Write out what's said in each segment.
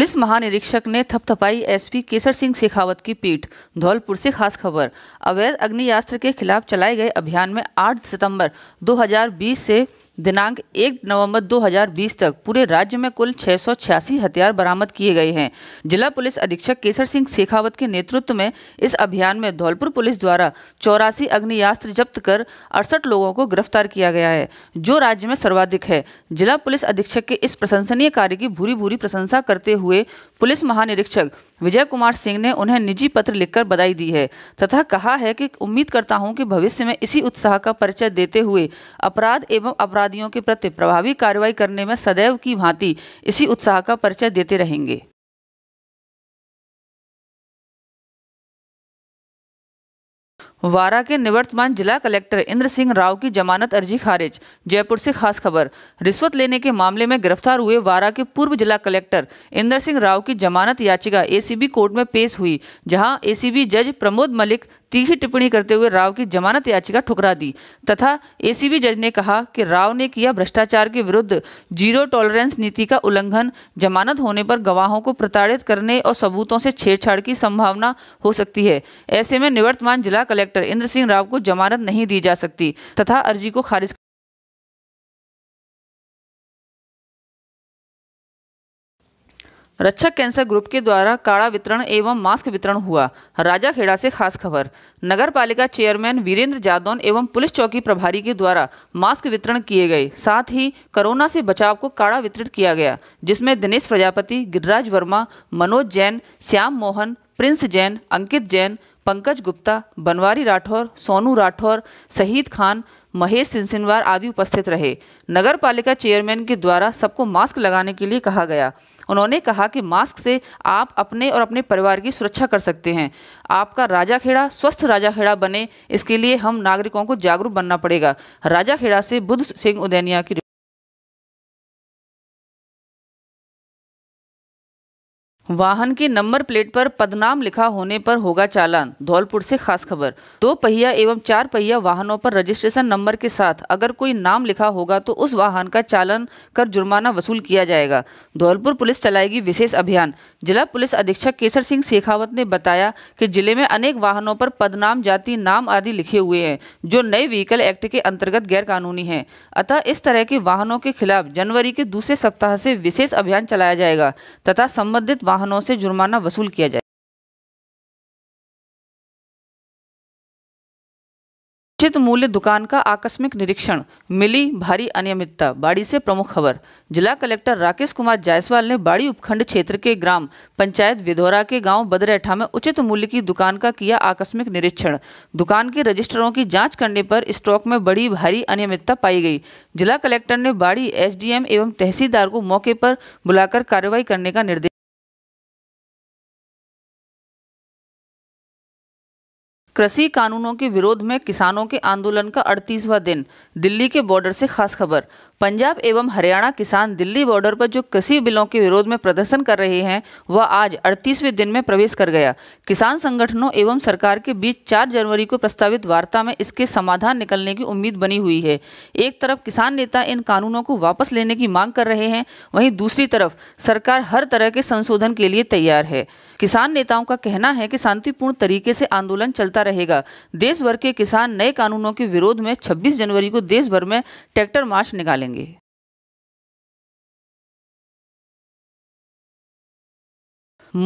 police महानिरीक्षक ने थपथपाई एसपी केसर सिंह शेखावत की पीठ धौलपुर से खास खबर अवैध अग्नियास्त्र के खिलाफ चलाए गए अभियान में 8 सितंबर 2020 से दिनांक 1 नवंबर 2020 तक पूरे राज्य में कुल छह हथियार बरामद किए गए हैं जिला पुलिस अधीक्षक केसर सिंह शेखावत के नेतृत्व में इस अभियान में धौलपुर पुलिस द्वारा चौरासी अग्नियास्त्र जब्त कर अड़सठ लोगों को गिरफ्तार किया गया है जो राज्य में सर्वाधिक है जिला पुलिस अधीक्षक के इस प्रशंसनीय कार्य की भूरी भूरी प्रशंसा करते हुए पुलिस महानिरीक्षक विजय कुमार सिंह ने उन्हें निजी पत्र लिखकर बधाई दी है तथा कहा है कि उम्मीद करता हूं कि भविष्य में इसी उत्साह का परिचय देते हुए अपराध एवं अपराध अपराधियों के प्रति प्रभावी कार्रवाई करने में सदैव की भांति इसी उत्साह का परिचय देते रहेंगे वारा के निवर्तमान जिला कलेक्टर इंद्र सिंह राव की जमानत अर्जी खारिज जयपुर से खास खबर रिश्वत लेने के मामले में गिरफ्तार हुए वारा के पूर्व जिला कलेक्टर इंद्र सिंह राव की जमानत याचिका एसीबी कोर्ट में पेश हुई जहां एसीबी जज प्रमोद मलिक तीखी टिप्पणी करते हुए राव की जमानत याचिका ठुकरा दी तथा एसीबी जज ने कहा कि राव ने किया भ्रष्टाचार के विरुद्ध जीरो टॉलरेंस नीति का उल्लंघन जमानत होने पर गवाहों को प्रताड़ित करने और सबूतों से छेड़छाड़ की संभावना हो सकती है ऐसे में निवर्तमान जिला कलेक्टर इंद्र सिंह राव को जमानत नहीं दी जा सकती तथा अर्जी को खारिज रक्षा कैंसर ग्रुप के द्वारा काढ़ा वितरण एवं मास्क वितरण हुआ राजा खेड़ा से खास खबर नगर पालिका चेयरमैन वीरेंद्र जादौन एवं पुलिस चौकी प्रभारी के द्वारा मास्क वितरण किए गए साथ ही कोरोना से बचाव को काढ़ा वितरित किया गया जिसमें दिनेश प्रजापति गिरिराज वर्मा मनोज जैन श्याम मोहन प्रिंस जैन अंकित जैन पंकज गुप्ता बनवारी राठौर सोनू राठौर शहीद खान महेश सिंसिनवार आदि उपस्थित रहे नगर पालिका चेयरमैन के द्वारा सबको मास्क लगाने के लिए कहा गया उन्होंने कहा कि मास्क से आप अपने और अपने परिवार की सुरक्षा कर सकते हैं आपका राजा खेड़ा स्वस्थ राजा खेड़ा बने इसके लिए हम नागरिकों को जागरूक बनना पड़ेगा राजा खेड़ा से बुद्ध सिंह उदैनिया की वाहन के नंबर प्लेट पर पदनाम लिखा होने पर होगा चालान धौलपुर से खास खबर दो पहिया एवं चार पहिया वाहनों पर रजिस्ट्रेशन नंबर के साथ अगर कोई नाम लिखा होगा तो उस वाहन का चालन कर जुर्माना वसूल किया जाएगा धौलपुर पुलिस चलाएगी विशेष अभियान जिला पुलिस अधीक्षक केसर सिंह शेखावत ने बताया कि जिले में अनेक वाहनों पर पदनाम जाति नाम आदि लिखे हुए हैं जो नए व्हीकल एक्ट के अंतर्गत गैर कानूनी है अतः इस तरह के वाहनों के खिलाफ जनवरी के दूसरे सप्ताह से विशेष अभियान चलाया जाएगा तथा संबंधित वाहन वाहनों से जुर्माना वसूल किया जाए उचित मूल्य दुकान का आकस्मिक निरीक्षण मिली भारी अनियमितता बाड़ी से प्रमुख खबर जिला कलेक्टर राकेश कुमार जायसवाल ने बाड़ी उपखंड क्षेत्र के ग्राम पंचायत विधोरा के गांव बदरेठा में उचित मूल्य की दुकान का किया आकस्मिक निरीक्षण दुकान के रजिस्टरों की जांच करने पर स्टॉक में बड़ी भारी अनियमितता पाई गई जिला कलेक्टर ने बाड़ी एस एवं तहसीलदार को मौके पर बुलाकर कार्रवाई करने का निर्देश कृषि कानूनों के विरोध में किसानों के आंदोलन का अड़तीसवा दिन दिल्ली के बॉर्डर से खास खबर पंजाब एवं हरियाणा किसान दिल्ली बॉर्डर पर जो कृषि बिलों के विरोध में प्रदर्शन कर रहे हैं वह आज 38वें दिन में प्रवेश कर गया किसान संगठनों एवं सरकार के बीच 4 जनवरी को प्रस्तावित वार्ता में इसके समाधान निकलने की उम्मीद बनी हुई है एक तरफ किसान नेता इन कानूनों को वापस लेने की मांग कर रहे हैं वहीं दूसरी तरफ सरकार हर तरह के संशोधन के लिए तैयार है किसान नेताओं का कहना है कि शांतिपूर्ण तरीके से आंदोलन चलता रहेगा देश भर के किसान नए कानूनों के विरोध में 26 जनवरी को देश भर में ट्रैक्टर मार्च निकालेंगे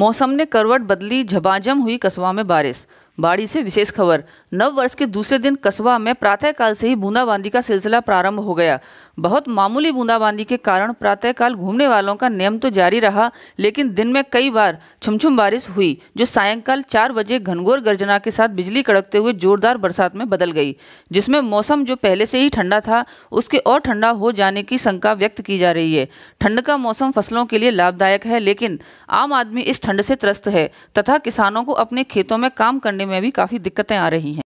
मौसम ने करवट बदली झबाझम हुई कस्बा में बारिश बाड़ी से विशेष खबर नव वर्ष के दूसरे दिन कस्बा में प्रातःकाल से ही बूंदाबांदी का सिलसिला प्रारंभ हो गया बहुत मामूली बूंदाबांदी के कारण प्रातःकाल घूमने वालों का नियम तो जारी रहा लेकिन दिन में कई बार छुमछुम बारिश हुई जो सायंकाल चार बजे घनघोर गर्जना के साथ बिजली कड़कते हुए जोरदार बरसात में बदल गई जिसमें मौसम जो पहले से ही ठंडा था उसके और ठंडा हो जाने की शंका व्यक्त की जा रही है ठंड का मौसम फसलों के लिए लाभदायक है लेकिन आम आदमी इस ठंड से त्रस्त है तथा किसानों को अपने खेतों में काम करने करने में भी काफ़ी दिक्कतें आ रही हैं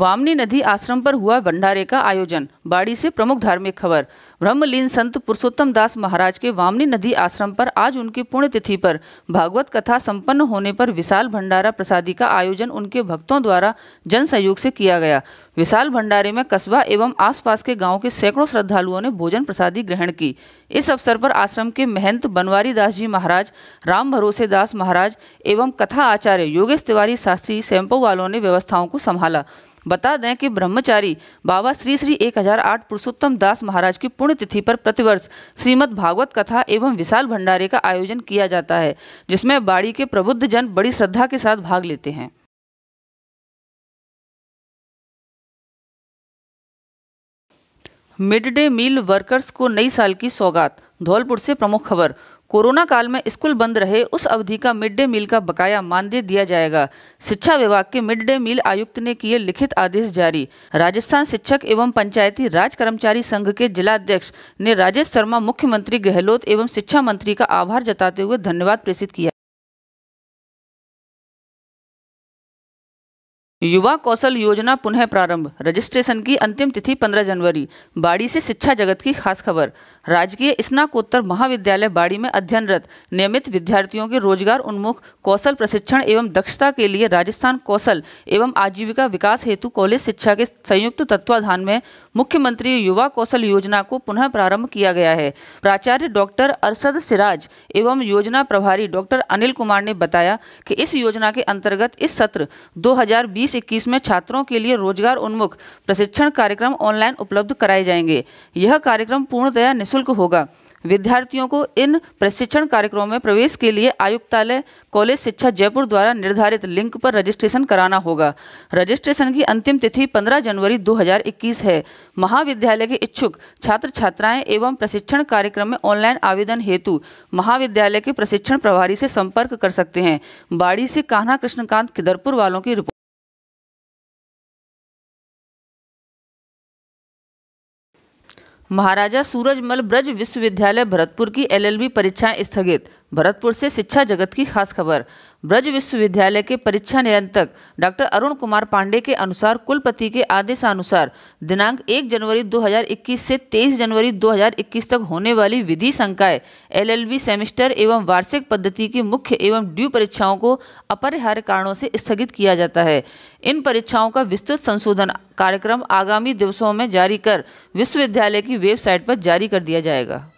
वामनी नदी आश्रम पर हुआ भंडारे का आयोजन बाड़ी से प्रमुख धार्मिक खबर ब्रह्मलीन संत पुरुषोत्तम दास महाराज के वामनी नदी आश्रम पर आज उनकी पुण्यतिथि पर भागवत कथा संपन्न होने पर विशाल भंडारा प्रसादी का आयोजन उनके भक्तों द्वारा जन सहयोग से किया गया विशाल भंडारे में कस्बा एवं आसपास के गाँव के सैकड़ों श्रद्धालुओं ने भोजन प्रसादी ग्रहण की इस अवसर पर आश्रम के महंत बनवारी दास जी महाराज राम भरोसे दास महाराज एवं कथा आचार्य योगेश तिवारी शास्त्री सैम्पो वालों ने व्यवस्थाओं को संभाला बता दें कि ब्रह्मचारी बाबा श्री श्री 1008 पुरुषोत्तम दास महाराज की पुण्यतिथि पर प्रतिवर्ष श्रीमद् भागवत कथा एवं विशाल भंडारे का आयोजन किया जाता है जिसमें बाड़ी के प्रबुद्ध जन बड़ी श्रद्धा के साथ भाग लेते हैं मिड डे मील वर्कर्स को नई साल की सौगात धौलपुर से प्रमुख खबर कोरोना काल में स्कूल बंद रहे उस अवधि का मिड डे मील का बकाया मानदेय दिया जाएगा शिक्षा विभाग के मिड डे मील आयुक्त ने किए लिखित आदेश जारी राजस्थान शिक्षक एवं पंचायती राज कर्मचारी संघ के जिलाध्यक्ष ने राजेश शर्मा मुख्यमंत्री गहलोत एवं शिक्षा मंत्री का आभार जताते हुए धन्यवाद प्रेषित किया युवा कौशल योजना पुनः प्रारंभ रजिस्ट्रेशन की अंतिम तिथि 15 जनवरी बाड़ी से शिक्षा जगत की खास खबर राजकीय स्नाकोत्तर महाविद्यालय बाड़ी में अध्ययनरत नियमित विद्यार्थियों के रोजगार उन्मुख कौशल प्रशिक्षण एवं दक्षता के लिए राजस्थान कौशल एवं आजीविका विकास हेतु कॉलेज शिक्षा के संयुक्त तत्वाधान में मुख्यमंत्री युवा कौशल योजना को पुनः प्रारंभ किया गया है प्राचार्य डॉक्टर अरसद सिराज एवं योजना प्रभारी डॉक्टर अनिल कुमार ने बताया कि इस योजना के अंतर्गत इस सत्र दो 2021 में छात्रों के लिए रोजगार उन्मुख प्रशिक्षण कार्यक्रम ऑनलाइन उपलब्ध कराए जाएंगे यह कार्यक्रम पूर्णतया निःशुल्क होगा विद्यार्थियों को इन प्रशिक्षण कार्यक्रमों में प्रवेश के लिए आयुक्तालय कॉलेज शिक्षा जयपुर द्वारा निर्धारित लिंक पर रजिस्ट्रेशन कराना होगा रजिस्ट्रेशन की अंतिम तिथि 15 जनवरी 2021 है महाविद्यालय के इच्छुक छात्र छात्राएं एवं प्रशिक्षण कार्यक्रम में ऑनलाइन आवेदन हेतु महाविद्यालय के प्रशिक्षण प्रभारी से संपर्क कर सकते हैं बाड़ी से कान्हा कृष्णकांत किदरपुर वालों की महाराजा सूरजमल ब्रज विश्वविद्यालय भरतपुर की एलएलबी परीक्षाएं स्थगित भरतपुर से शिक्षा जगत की खास खबर ब्रज विश्वविद्यालय के परीक्षा नियंत्रक डॉक्टर अरुण कुमार पांडे के अनुसार कुलपति के आदेशानुसार दिनांक 1 जनवरी 2021 से 23 जनवरी 2021 तक होने वाली विधि संकाय एलएलबी सेमेस्टर एवं वार्षिक पद्धति की मुख्य एवं ड्यू परीक्षाओं को अपरिहार्य कारणों से स्थगित किया जाता है इन परीक्षाओं का विस्तृत संशोधन कार्यक्रम आगामी दिवसों में जारी कर विश्वविद्यालय की वेबसाइट पर जारी कर दिया जाएगा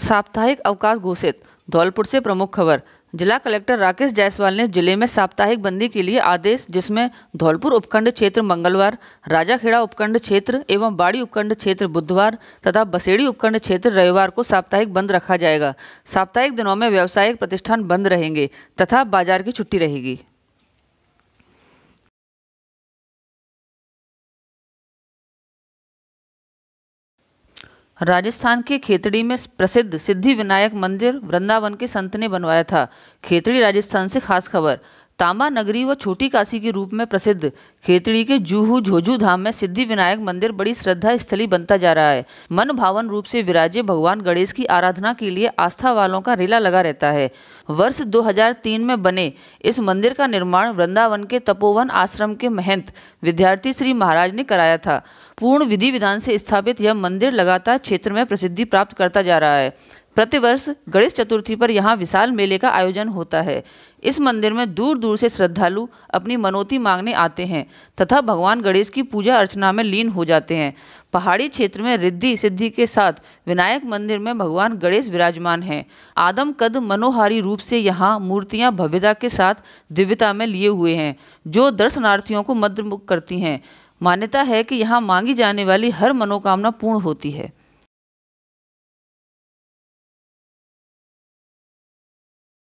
साप्ताहिक अवकाश घोषित धौलपुर से प्रमुख खबर जिला कलेक्टर राकेश जायसवाल ने जिले में साप्ताहिक बंदी के लिए आदेश जिसमें धौलपुर उपखंड क्षेत्र मंगलवार राजाखेड़ा उपखंड क्षेत्र एवं बाड़ी उपखंड क्षेत्र बुधवार तथा बसेड़ी उपखंड क्षेत्र रविवार को साप्ताहिक बंद रखा जाएगा साप्ताहिक दिनों में व्यावसायिक प्रतिष्ठान बंद रहेंगे तथा बाजार की छुट्टी रहेगी राजस्थान के खेतड़ी में प्रसिद्ध सिद्धि विनायक मंदिर वृंदावन के संत ने बनवाया था खेतड़ी राजस्थान से खास खबर तांबा नगरी व छोटी काशी के रूप में प्रसिद्ध खेतड़ी के जूहू झोजू धाम में सिद्धि विनायक मंदिर बड़ी श्रद्धा स्थली बनता जा रहा है मन भावन रूप से विराजे भगवान गणेश की आराधना के लिए आस्था वालों का रेला लगा रहता है वर्ष 2003 में बने इस मंदिर का निर्माण वृंदावन के तपोवन आश्रम के महंत विद्यार्थी श्री महाराज ने कराया था पूर्ण विधि विधान से स्थापित यह मंदिर लगातार क्षेत्र में प्रसिद्धि प्राप्त करता जा रहा है प्रतिवर्ष गणेश चतुर्थी पर यहाँ विशाल मेले का आयोजन होता है इस मंदिर में दूर दूर से श्रद्धालु अपनी मनोती मांगने आते हैं तथा भगवान गणेश की पूजा अर्चना में लीन हो जाते हैं पहाड़ी क्षेत्र में रिद्धि सिद्धि के साथ विनायक मंदिर में भगवान गणेश विराजमान हैं आदम कद मनोहारी रूप से यहाँ मूर्तियाँ भव्यता के साथ दिव्यता में लिए हुए हैं जो दर्शनार्थियों को मद्रमुख करती हैं मान्यता है कि यहाँ मांगी जाने वाली हर मनोकामना पूर्ण होती है